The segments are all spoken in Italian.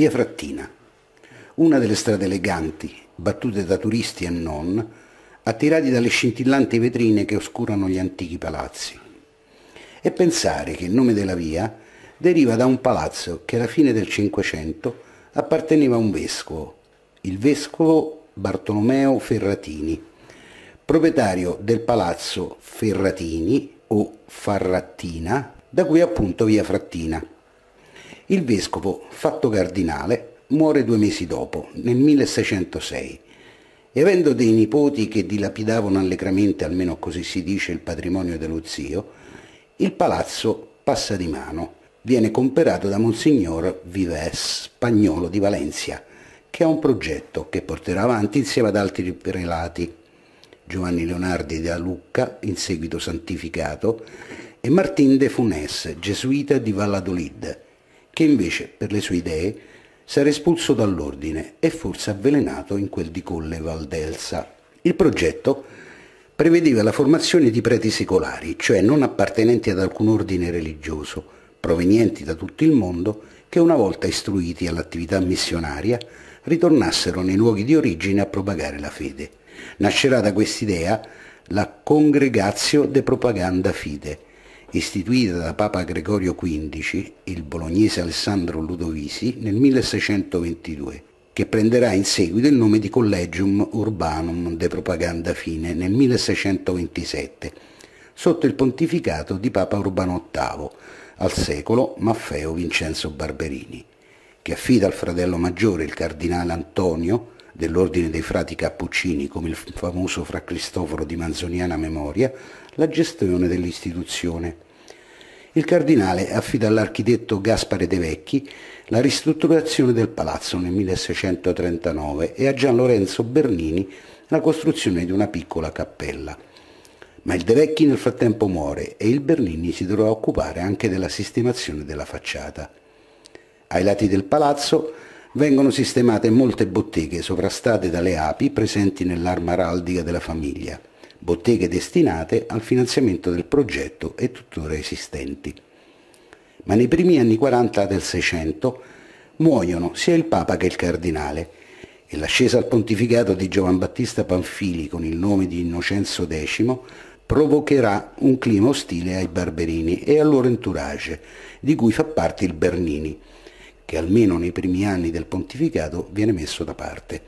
Via Frattina, una delle strade eleganti, battute da turisti e non, attirati dalle scintillanti vetrine che oscurano gli antichi palazzi. E pensare che il nome della via deriva da un palazzo che alla fine del Cinquecento apparteneva a un vescovo, il vescovo Bartolomeo Ferratini, proprietario del palazzo Ferratini o Farrattina, da cui appunto via Frattina. Il vescovo, fatto cardinale, muore due mesi dopo, nel 1606, e avendo dei nipoti che dilapidavano allegramente, almeno così si dice, il patrimonio dello zio, il palazzo passa di mano, viene comperato da Monsignor Vives, spagnolo di Valencia, che ha un progetto che porterà avanti insieme ad altri prelati, Giovanni Leonardi da Lucca, in seguito santificato, e Martin de Funes, gesuita di Valladolid, che invece per le sue idee sarà espulso dall'ordine e forse avvelenato in quel di Colle Valdelsa. Il progetto prevedeva la formazione di preti secolari, cioè non appartenenti ad alcun ordine religioso, provenienti da tutto il mondo, che una volta istruiti all'attività missionaria ritornassero nei luoghi di origine a propagare la fede. Nascerà da quest'idea la Congregatio de Propaganda Fide, istituita da Papa Gregorio XV, il bolognese Alessandro Ludovisi, nel 1622, che prenderà in seguito il nome di Collegium Urbanum de Propaganda Fine nel 1627, sotto il pontificato di Papa Urbano VIII, al secolo Maffeo Vincenzo Barberini, che affida al fratello maggiore, il cardinale Antonio, dell'Ordine dei Frati Cappuccini, come il famoso Fra Cristoforo di Manzoniana Memoria, la gestione dell'istituzione. Il cardinale affida all'architetto Gaspare De Vecchi la ristrutturazione del palazzo nel 1639 e a Gian Lorenzo Bernini la costruzione di una piccola cappella. Ma il De Vecchi nel frattempo muore e il Bernini si dovrà occupare anche della sistemazione della facciata. Ai lati del palazzo vengono sistemate molte botteghe sovrastate dalle api presenti nell'arma araldica della famiglia, botteghe destinate al finanziamento del progetto e tuttora esistenti. Ma nei primi anni 40 del Seicento muoiono sia il Papa che il Cardinale e l'ascesa al pontificato di Giovan Battista Panfili con il nome di Innocenzo X provocherà un clima ostile ai barberini e al loro entourage, di cui fa parte il Bernini, che almeno nei primi anni del pontificato viene messo da parte.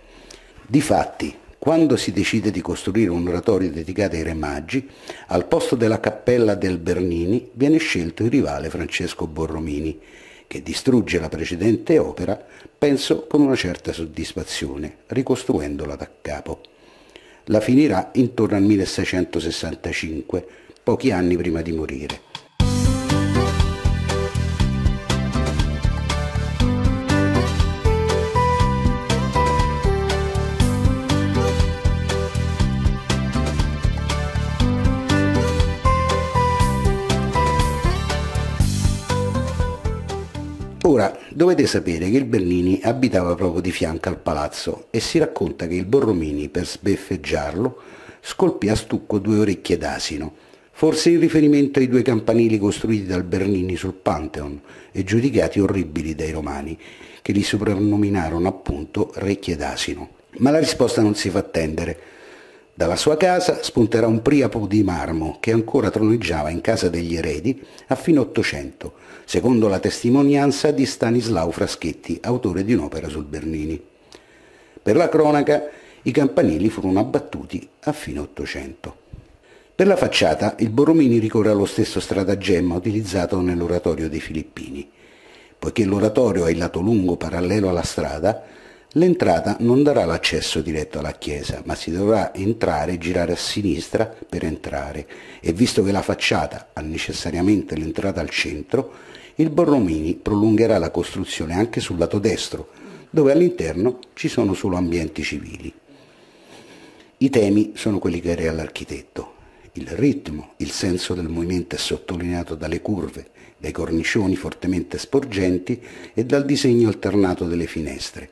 Difatti, quando si decide di costruire un oratorio dedicato ai Re Maggi, al posto della cappella del Bernini viene scelto il rivale Francesco Borromini, che distrugge la precedente opera, penso con una certa soddisfazione, ricostruendola da capo. La finirà intorno al 1665, pochi anni prima di morire. Ora, dovete sapere che il Bernini abitava proprio di fianco al palazzo e si racconta che il Borromini, per sbeffeggiarlo, scolpì a stucco due orecchie d'asino, forse in riferimento ai due campanili costruiti dal Bernini sul Pantheon e giudicati orribili dai romani, che li soprannominarono appunto orecchie d'asino. Ma la risposta non si fa attendere. Dalla sua casa spunterà un priapo di marmo che ancora troneggiava in casa degli eredi a fine 800, secondo la testimonianza di Stanislao Fraschetti, autore di un'opera sul Bernini. Per la cronaca, i campanili furono abbattuti a fine 800. Per la facciata, il Borromini ricorre allo stesso stratagemma utilizzato nell'oratorio dei Filippini. Poiché l'oratorio ha il lato lungo parallelo alla strada, L'entrata non darà l'accesso diretto alla chiesa, ma si dovrà entrare e girare a sinistra per entrare e visto che la facciata ha necessariamente l'entrata al centro, il Borromini prolungherà la costruzione anche sul lato destro, dove all'interno ci sono solo ambienti civili. I temi sono quelli che crea l'architetto. Il ritmo, il senso del movimento è sottolineato dalle curve, dai cornicioni fortemente sporgenti e dal disegno alternato delle finestre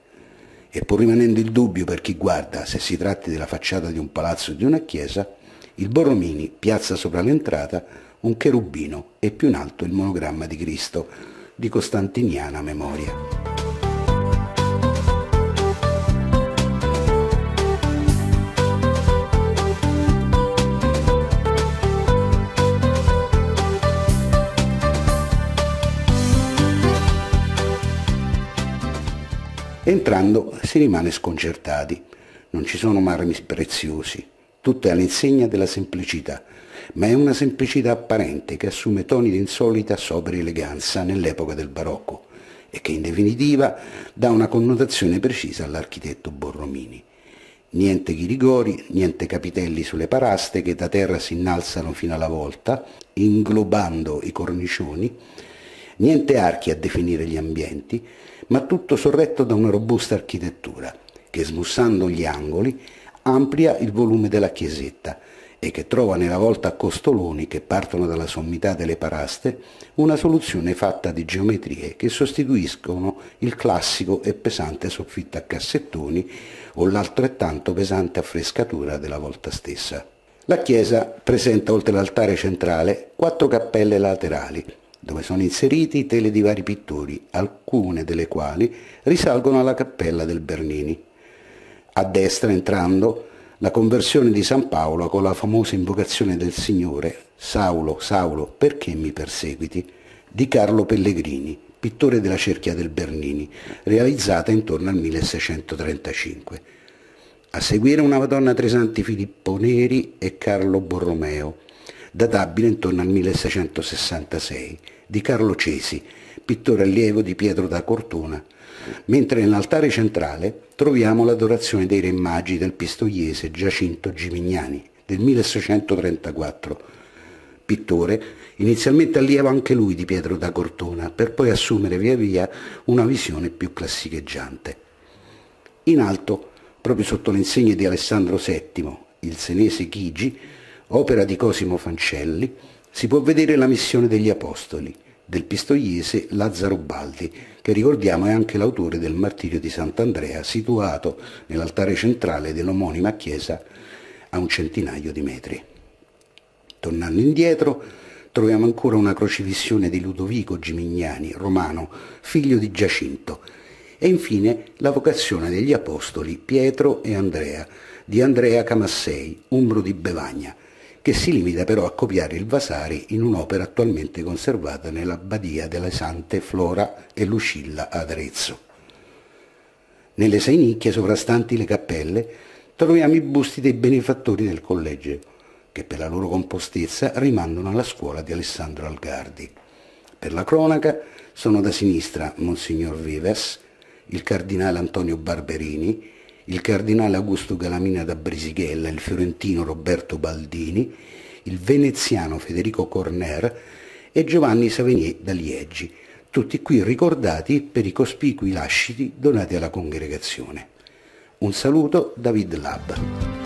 e pur rimanendo il dubbio per chi guarda se si tratti della facciata di un palazzo o di una chiesa, il Borromini piazza sopra l'entrata un cherubino e più in alto il monogramma di Cristo, di costantiniana memoria. Entrando si rimane sconcertati. Non ci sono marmi preziosi, tutto è all'insegna della semplicità, ma è una semplicità apparente che assume toni di insolita sobria eleganza nell'epoca del barocco e che in definitiva dà una connotazione precisa all'architetto Borromini. Niente ghirigori, niente capitelli sulle paraste che da terra si innalzano fino alla volta, inglobando i cornicioni, niente archi a definire gli ambienti, ma tutto sorretto da una robusta architettura che smussando gli angoli amplia il volume della chiesetta e che trova nella volta a costoloni che partono dalla sommità delle paraste una soluzione fatta di geometrie che sostituiscono il classico e pesante soffitto a cassettoni o l'altrettanto pesante affrescatura della volta stessa. La chiesa presenta oltre l'altare centrale quattro cappelle laterali dove sono inseriti i tele di vari pittori, alcune delle quali risalgono alla cappella del Bernini. A destra, entrando, la conversione di San Paolo con la famosa invocazione del Signore, Saulo, Saulo, perché mi perseguiti? di Carlo Pellegrini, pittore della cerchia del Bernini, realizzata intorno al 1635. A seguire una Madonna Santi Filippo Neri e Carlo Borromeo, databile intorno al 1666, di Carlo Cesi, pittore allievo di Pietro da Cortona, mentre nell'altare centrale troviamo l'adorazione dei re magi del pistoiese Giacinto Gimignani del 1634, pittore inizialmente allievo anche lui di Pietro da Cortona, per poi assumere via via una visione più classicheggiante. In alto, proprio sotto le insegne di Alessandro VII, il senese Chigi opera di Cosimo Fancelli, si può vedere la missione degli Apostoli del pistoiese Lazzaro Baldi, che ricordiamo è anche l'autore del martirio di Sant'Andrea, situato nell'altare centrale dell'omonima chiesa a un centinaio di metri. Tornando indietro, troviamo ancora una crocifissione di Ludovico Gimignani, romano, figlio di Giacinto, e infine la vocazione degli apostoli Pietro e Andrea, di Andrea Camassei, umbro di Bevagna, che si limita però a copiare il Vasari in un'opera attualmente conservata nella Badia delle Sante Flora e Lucilla ad Arezzo. Nelle sei nicchie sovrastanti le cappelle troviamo i busti dei benefattori del collegio, che per la loro compostezza rimandano alla scuola di Alessandro Algardi. Per la cronaca sono da sinistra Monsignor Vives, il cardinale Antonio Barberini, il cardinale Augusto Galamina da Brisighella, il fiorentino Roberto Baldini, il veneziano Federico Corner e Giovanni Savenier da Liegi, tutti qui ricordati per i cospicui lasciti donati alla congregazione. Un saluto da Vid Lab.